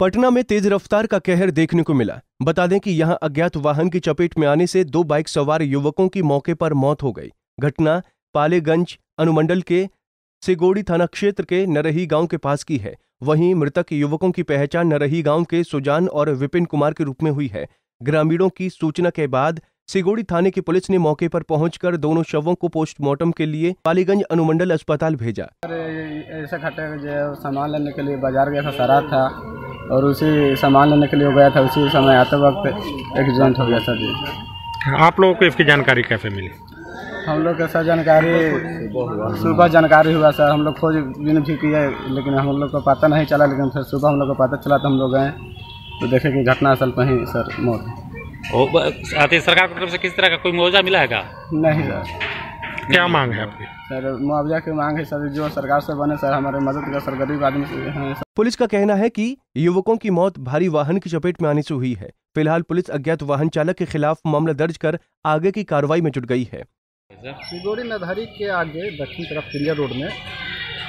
पटना में तेज रफ्तार का कहर देखने को मिला बता दें कि यहां अज्ञात वाहन की चपेट में आने से दो बाइक सवार युवकों की मौके पर मौत हो गई घटना पालेगंज अनुमंडल के सिगोड़ी थाना क्षेत्र के नरही गांव के पास की है वहीं मृतक युवकों की पहचान नरही गांव के सुजान और विपिन कुमार के रूप में हुई है ग्रामीणों की सूचना के बाद सिगोड़ी थाने की पुलिस ने मौके पर पहुंचकर दोनों शवों को पोस्टमार्टम के लिए पालीगंज अनुमंडल अस्पताल भेजा ऐसा घटना सामान लेने के लिए बाजार गया था सरा था और उसी सामान लेने के लिए गया था उसी समय आते वक्त एक्सीडेंट हो गया सर जी आप लोगों को इसकी जानकारी कैसे मिली हम लोग का सर जानकारी सुबह जानकारी हुआ सर हम लोग खोज बिन भी किए लेकिन हम लोग को पता नहीं चला लेकिन फिर सुबह हम लोग को पता चला तो हम लोग गए तो देखे कि घटनास्थल पर ही सर मौत सरकार की तरफ से किस तरह का कोई मुआवजा मिला है नहीं सर क्या मांग है आपकी सर मुआवजा की मांग है सर जो सरकार से बने सर हमारे मदद का सर गरीब आदमी हाँ, पुलिस का कहना है कि युवकों की मौत भारी वाहन की चपेट में आने से हुई है फिलहाल पुलिस अज्ञात वाहन चालक के खिलाफ मामला दर्ज कर आगे की कार्रवाई में जुट गई है सिगोरी नधारी के आगे दक्षिण तरफ किंगर रोड में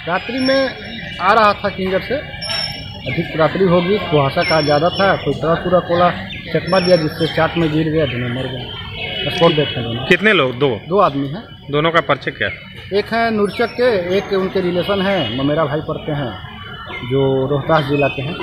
रात्रि में आ रहा था किंगर से अधिक रात्रि होगी कुहासा का ज़्यादा था कोई तरह पूरा कोला चकमा दिया जिससे चाट में गिर गया मर गया पासपोर्ट डेथ हैं दोनों कितने लोग दो दो आदमी हैं दोनों का पर्चे क्या है एक है नूरचक के एक उनके रिलेशन है ममेरा भाई पढ़ते हैं जो रोहतास जिला के हैं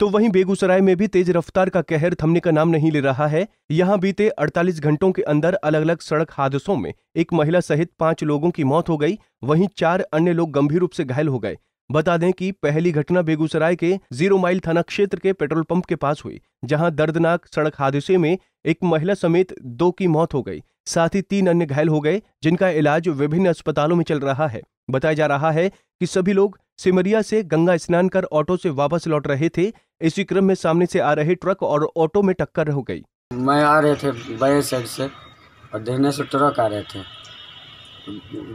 तो वहीं बेगूसराय में भी तेज रफ्तार का कहर थमने का नाम नहीं ले रहा है यहां बीते 48 घंटों के अंदर अलग अलग सड़क हादसों में एक महिला सहित पांच लोगों की मौत हो गई वहीं चार अन्य लोग गंभीर रूप से घायल हो गए बता दें कि पहली घटना बेगूसराय के जीरो माइल थाना क्षेत्र के पेट्रोल पंप के पास हुई जहां दर्दनाक सड़क हादसे में एक महिला समेत दो की मौत हो गई साथ ही तीन अन्य घायल हो गए जिनका इलाज विभिन्न अस्पतालों में चल रहा है बताया जा रहा है कि सभी लोग सिमरिया से गंगा स्नान कर ऑटो से वापस लौट रहे थे इसी क्रम में सामने से आ रहे ट्रक और ऑटो में टक्कर हो गई मैं आ रहे थे बड़े साइड से और देने से ट्रक आ रहे थे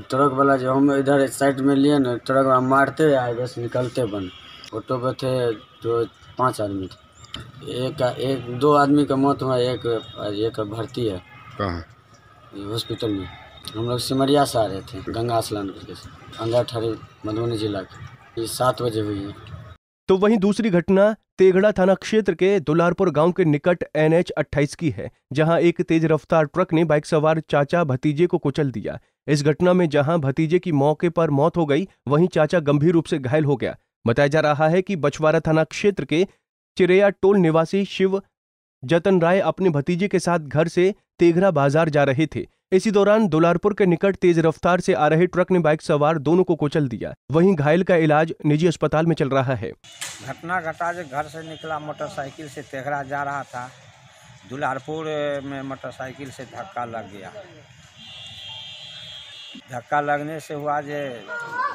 ट्रक वाला जो हम इधर साइड में लिए ना ट्रक मारते आए बस निकलते बन ऑटो पे थे जो पाँच आदमी थे एक एक दो आदमी का मौत हुआ एक एक भर्ती है कहाँ हॉस्पिटल में हम लोग सिमरिया से आ रहे थे गंगा स्नान करके अंदर ठहरे मधुबनी जिला के ये सात बजे हुई है तो वहीं दूसरी घटना तेघड़ा थाना क्षेत्र के दुलारपुर गांव के निकट एन एच की है जहां एक तेज रफ्तार ट्रक ने बाइक सवार चाचा भतीजे को कुचल दिया इस घटना में जहां भतीजे की मौके पर मौत हो गई वहीं चाचा गंभीर रूप से घायल हो गया बताया जा रहा है कि बछवारा थाना क्षेत्र के चिरेया टोल निवासी शिव जतन राय अपने भतीजे के साथ घर से तेघरा बाजार जा रहे थे इसी दौरान दुलारपुर के निकट तेज रफ्तार से आ रहे ट्रक ने बाइक सवार दोनों को कुचल दिया वहीं घायल का इलाज निजी अस्पताल में चल रहा है घटना घटा जो घर से निकला मोटरसाइकिल से तेघरा जा रहा था दुलारपुर में मोटरसाइकिल से धक्का लग गया धक्का लगने से हुआ जो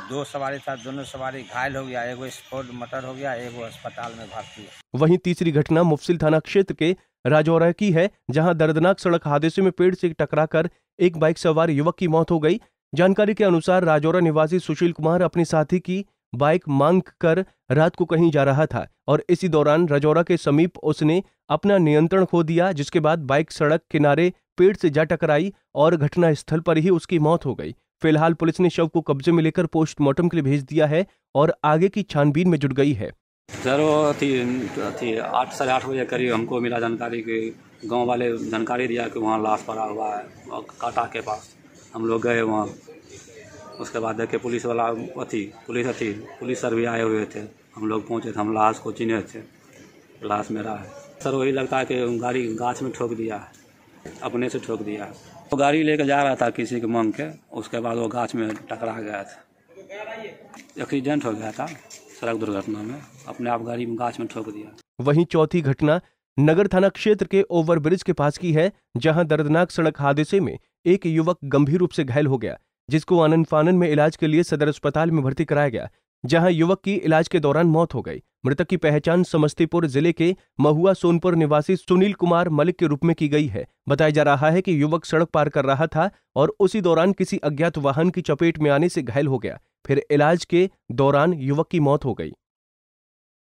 दो सवारी था दोनों सवारी घायल हो गया एक स्पोर्ट मटर हो गया एक अस्पताल में भर्ती वही तीसरी घटना मुफसिल थाना क्षेत्र के राजौरा की है जहां दर्दनाक सड़क हादसे में पेड़ से टकराकर एक बाइक सवार युवक की मौत हो गई जानकारी के अनुसार राजौरा निवासी सुशील कुमार अपने साथी की बाइक मांग कर रात को कहीं जा रहा था और इसी दौरान राजौरा के समीप उसने अपना नियंत्रण खो दिया जिसके बाद बाइक सड़क किनारे पेड़ से जा टकराई और घटना स्थल पर ही उसकी मौत हो गई फिलहाल पुलिस ने शव को कब्जे में लेकर पोस्टमार्टम के लिए भेज दिया है और आगे की छानबीन में जुट गई है सर वो अथी अथी आठ साढ़े आठ बजे करीब हमको मिला जानकारी कि गांव वाले जानकारी दिया कि वहाँ लाश पड़ा हुआ है काटा के पास हम लोग गए वहाँ उसके बाद देखे पुलिस वाला अथी पुलिस अथी पुलिस सर भी आए हुए थे हम लोग पहुँचे थे हम लाश को चिन्हे थे लाश मेरा है सर वही लगता है कि गाड़ी गाछ में ठोक दिया है अपने से ठोक दिया है वो गाड़ी लेकर जा रहा था किसी के मांग के उसके बाद वो गाछ में टकरा गया था एक्सीडेंट हो गया था सड़क दुर्घटना में अपने आप गाड़ी में गाछ में ठोक दिया वहीं चौथी घटना नगर थाना क्षेत्र के ओवरब्रिज के पास की है जहां दर्दनाक सड़क हादसे में एक युवक गंभीर रूप से घायल हो गया जिसको आनंद फानन में इलाज के लिए सदर अस्पताल में भर्ती कराया गया जहां युवक की इलाज के दौरान मौत हो गई मृतक की पहचान समस्तीपुर जिले के महुआ सोनपुर निवासी सुनील कुमार मलिक के रूप में की गई है बताया जा रहा है कि युवक सड़क पार कर रहा था और उसी दौरान किसी अज्ञात वाहन की चपेट में आने से घायल हो गया फिर इलाज के दौरान युवक की मौत हो गई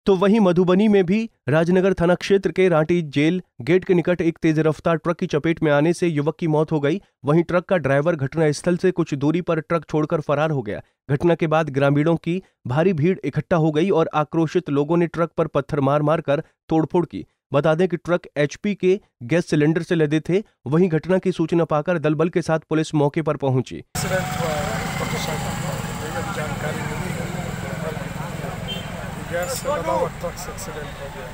तो वहीं मधुबनी में भी राजनगर थाना क्षेत्र के रांटी जेल गेट के निकट एक तेज रफ्तार ट्रक की चपेट में आने से युवक की मौत हो गई वहीं ट्रक का ड्राइवर घटनास्थल से कुछ दूरी पर ट्रक छोड़कर फरार हो गया घटना के बाद ग्रामीणों की भारी भीड़ इकट्ठा हो गई और आक्रोशित लोगों ने ट्रक पर पत्थर मार मार कर तोड़फोड़ की बता दें कि ट्रक एचपी के गैस सिलेंडर से लदे थे वहीं घटना की सूचना पाकर दलबल के साथ पुलिस मौके पर पहुंची से एक्सीडेंट हो गया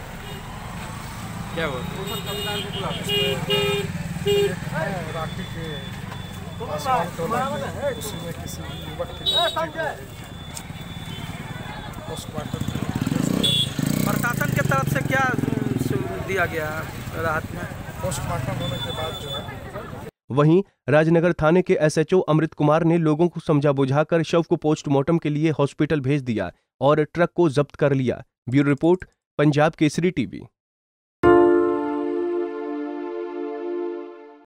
क्या के उसी में किसी युवक पोस्टमार्टम प्रशासन के तरफ से क्या दिया गया राहत में पोस्टमार्टम होने के बाद जो है वहीं राजनगर थाने के एसएचओ अमृत कुमार ने लोगों को समझा बुझाकर शव को पोस्टमार्टम के लिए हॉस्पिटल भेज दिया और ट्रक को जब्त कर लिया bureau report Punjab Kesari TV